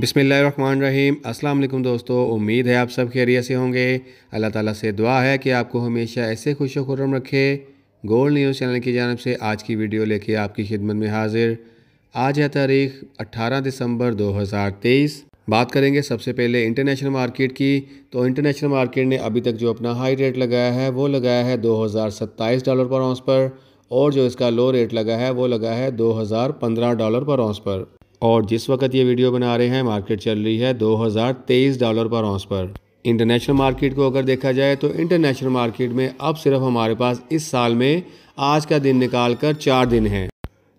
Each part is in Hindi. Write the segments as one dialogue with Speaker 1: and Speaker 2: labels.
Speaker 1: बिसमीम अस्सलाम दोस्तों उम्मीद है आप सब खैरियत से होंगे अल्लाह ताला से दुआ है कि आपको हमेशा ऐसे खुश खुर्रम रखे गोल्ड न्यूज़ चैनल की जानब से आज की वीडियो लेके आपकी खिदमत में हाजिर आज है तारीख 18 दिसंबर 2023 बात करेंगे सबसे पहले इंटरनेशनल मार्केट की तो इंटरनेशनल मार्केट ने अभी तक जो अपना हाई रेट लगाया है वो लगाया है दो डॉलर पर औंस पर और जो इसका लो रेट लगा है वो लगा है पंद्रह डॉलर पर औंस पर और जिस वक्त ये वीडियो बना रहे हैं मार्केट चल रही है 2023 डॉलर पर ऑंस पर इंटरनेशनल मार्केट को अगर देखा जाए तो इंटरनेशनल मार्केट में अब सिर्फ हमारे पास इस साल में आज का दिन निकाल कर चार दिन हैं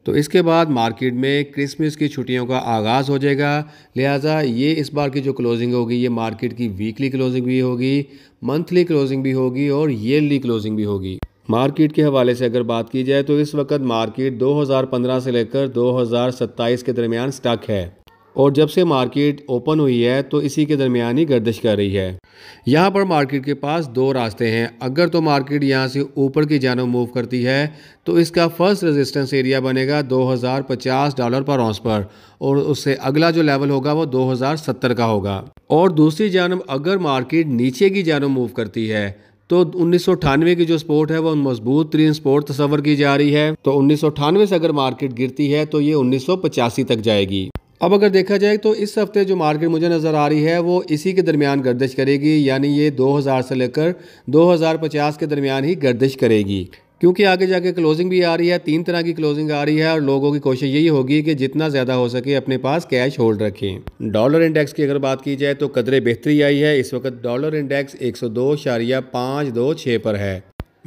Speaker 1: तो इसके बाद मार्केट में क्रिसमस की छुट्टियों का आगाज़ हो जाएगा लिहाजा ये इस बार की जो क्लोजिंग होगी ये मार्केट की वीकली क्लोजिंग भी होगी मंथली क्लोजिंग भी होगी और ईयरली क्लोजिंग भी होगी मार्केट के हवाले से अगर बात की जाए तो इस वक्त मार्केट 2015 से लेकर 2027 के दरमियान स्टक है और जब से मार्केट ओपन हुई है तो इसी के दरमियान ही गर्दिश कर रही है यहाँ पर मार्केट के पास दो रास्ते हैं अगर तो मार्केट यहाँ से ऊपर की जानव मूव करती है तो इसका फर्स्ट रेजिस्टेंस एरिया बनेगा 2050 डॉलर पर औंस पर और उससे अगला जो लेवल होगा वो 2070 का होगा और दूसरी जानब अगर मार्केट नीचे की जानव मूव करती है तो उन्नीस की जो स्पोर्ट है वो मजबूत तरीन स्पोर्ट तस्वर की जा रही है तो उन्नीस से अगर मार्केट गिरती है तो ये उन्नीस तक जाएगी अब अगर देखा जाए तो इस हफ्ते जो मार्केट मुझे नज़र आ रही है वो इसी के दरमियान गर्दिश करेगी यानी ये 2000 से लेकर 2050 के दरमियान ही गर्दिश करेगी क्योंकि आगे जाके क्लोजिंग भी आ रही है तीन तरह की क्लोजिंग आ रही है और लोगों की कोशिश यही होगी कि जितना ज़्यादा हो सके अपने पास कैश होल्ड रखें डॉलर इंडेक्स की अगर बात की जाए तो कदरे बेहतरी आई है इस वक्त डॉलर इंडेक्स एक सौ दो शारिया पाँच दो छः पर है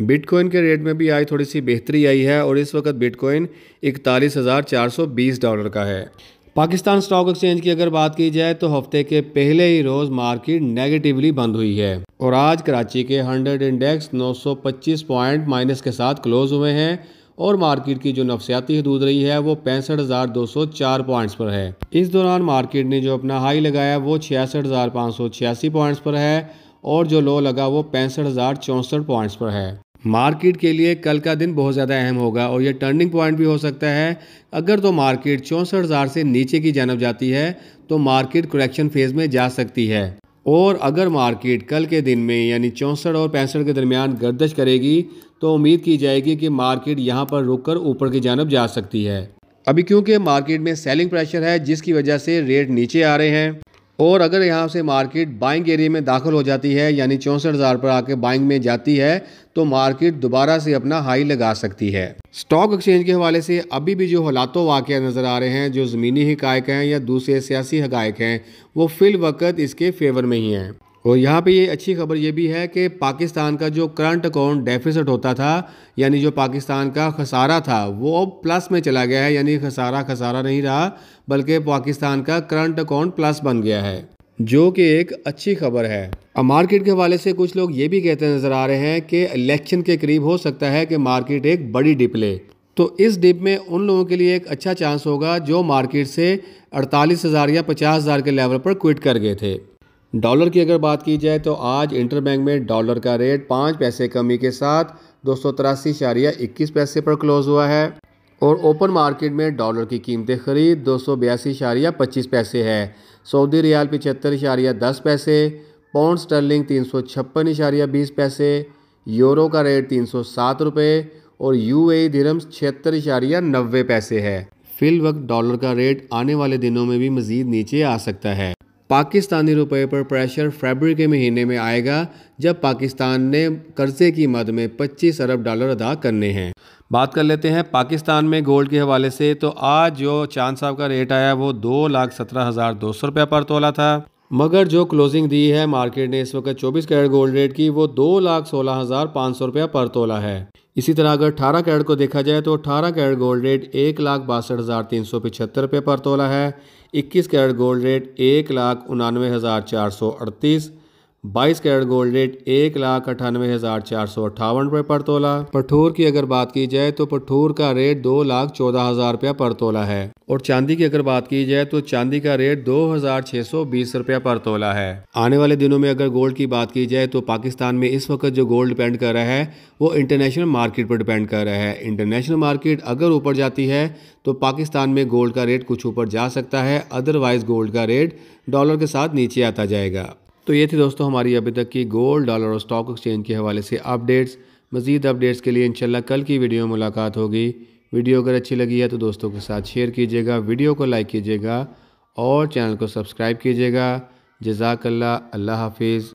Speaker 1: बिटकॉइन के रेट में भी आज थोड़ी सी बेहतरी आई है और इस वक्त बिटकॉइन इकतालीस हज़ार चार सौ बीस डॉलर का है पाकिस्तान स्टॉक एक्सचेंज की अगर बात की जाए तो हफ्ते के पहले ही रोज़ मार्केट नेगेटिवली बंद हुई है और आज कराची के 100 इंडेक्स 925 पॉइंट माइनस के साथ क्लोज हुए हैं और मार्केट की जो नफसियाती हदूद रही है वो पैंसठ हज़ार दो सौ चार पॉइंट्स पर है इस दौरान मार्केट ने जो अपना हाई लगाया वो छियासठ हज़ार पाँच सौ छियासी पॉइंट्स पर है और जो लो लगा वो पैंसठ हज़ार चौंसठ पॉइंट्स पर है मार्केट के लिए कल का दिन बहुत ज़्यादा अहम होगा और यह टर्निंग पॉइंट भी हो सकता है अगर तो मार्केट चौंसठ हज़ार से नीचे की जानब जाती है तो मार्केट क्रेक्शन फेज़ में जा सकती है और अगर मार्केट कल के दिन में यानी चौंसठ और पैंसठ के दरमियान गर्दश करेगी तो उम्मीद की जाएगी कि मार्केट यहाँ पर रुक कर ऊपर की जानब जा सकती है अभी क्योंकि मार्केट में सेलिंग प्रेशर है जिसकी वजह से रेट नीचे आ रहे हैं और अगर यहाँ से मार्केट बाइंग एरिया में दाखिल हो जाती है यानी चौंसठ हज़ार पर आके बाइंग में जाती है तो मार्केट दोबारा से अपना हाई लगा सकती है स्टॉक एक्सचेंज के हवाले से अभी भी जो हालातों वाक़ नज़र आ रहे हैं जो ज़मीनी हकायक हैं या दूसरे सियासी हकायक हैं वो फिल वक्त इसके फेवर में ही हैं और यहाँ पे ये अच्छी खबर ये भी है कि पाकिस्तान का जो करंट अकाउंट डेफिसिट होता था यानी जो पाकिस्तान का खसारा था वो अब प्लस में चला गया है यानी खसारा खसारा नहीं रहा बल्कि पाकिस्तान का करंट अकाउंट प्लस बन गया है जो कि एक अच्छी खबर है अब मार्केट के हवाले से कुछ लोग ये भी कहते नज़र आ रहे हैं कि इलेक्शन के करीब हो सकता है कि मार्केट एक बड़ी डिप ले तो इस डिप में उन लोगों के लिए एक अच्छा चांस होगा जो मार्केट से अड़तालीस हज़ार या पचास हज़ार के लेवल पर क्विट कर गए थे डॉलर की अगर बात की जाए तो आज इंटरबैंक में डॉलर का रेट पाँच पैसे कमी के साथ दो सौ तिरासी इशारिया इक्कीस पैसे पर क्लोज़ हुआ है और ओपन मार्केट में डॉलर की कीमतें खरीद दो सौ बयासी इशारिया पच्चीस पैसे है सऊदी रियाल पिछहत्तर इशारिया दस पैसे पाउंड स्टर्लिंग तीन सौ छप्पन इशारिया बीस पैसे यूरो का रेट तीन सौ सात रुपये और यू ए धीरम छिहत्तर इशारिया नब्बे पैसे है फिल वक्त डॉलर का रेट आने वाले दिनों में भी मज़ीद नीचे आ सकता है पाकिस्तानी रुपए पर प्रेशर फरवरी के महीने में आएगा जब पाकिस्तान ने कर्जे की मद में 25 अरब डॉलर अदा करने हैं बात कर लेते हैं पाकिस्तान में गोल्ड के हवाले से तो आज जो चांद साहब का रेट आया वो दो लाख सत्रह हज़ार दो सौ रुपये पर तोला था मगर जो क्लोजिंग दी है मार्केट ने इस वक्त 24 कैरेट गोल्ड रेट की वो दो लाख सोलह हज़ार पाँच सौ रुपया पर तोला है इसी तरह अगर अठारह कैरेट को देखा जाए तो अठारह कैरेट गोल्ड रेट एक लाख बासठ हज़ार तीन सौ पिछहत्तर रुपये पर तोला है इक्कीस कैरेट गोल्ड रेट एक लाख उनानवे हज़ार चार सौ अड़तीस बाईस कैरेट गोल्ड रेट एक लाख अठानवे हज़ार चार सौ अट्ठावन रुपये पर तोला पठूर की अगर बात की जाए तो पठूर का रेट दो लाख चौदह हज़ार रुपया पर तोला है और चांदी की अगर बात की जाए तो चांदी का रेट दो हज़ार छह सौ बीस रुपया पर तोला है आने वाले दिनों में अगर गोल्ड की बात की जाए तो पाकिस्तान में इस वक्त जो गोल्ड डिपेंड कर रहा है वो इंटरनेशनल मार्केट पर डिपेंड कर रहा है इंटरनेशनल मार्केट अगर ऊपर जाती है तो पाकिस्तान में गोल्ड का रेट कुछ ऊपर जा सकता है अदरवाइज़ गोल्ड का रेट डॉलर के साथ नीचे आता जाएगा तो ये थी दोस्तों हमारी अभी तक की गोल्ड डॉलर और स्टॉक एक्सचेंज के हवाले से अपडेट्स मज़ीद अपडेट्स के लिए इंशाल्लाह कल की वीडियो में मुलाकात होगी वीडियो अगर अच्छी लगी है तो दोस्तों के साथ शेयर कीजिएगा वीडियो को लाइक कीजिएगा और चैनल को सब्सक्राइब कीजिएगा जजाकल्ला अल्लाह हाफिज़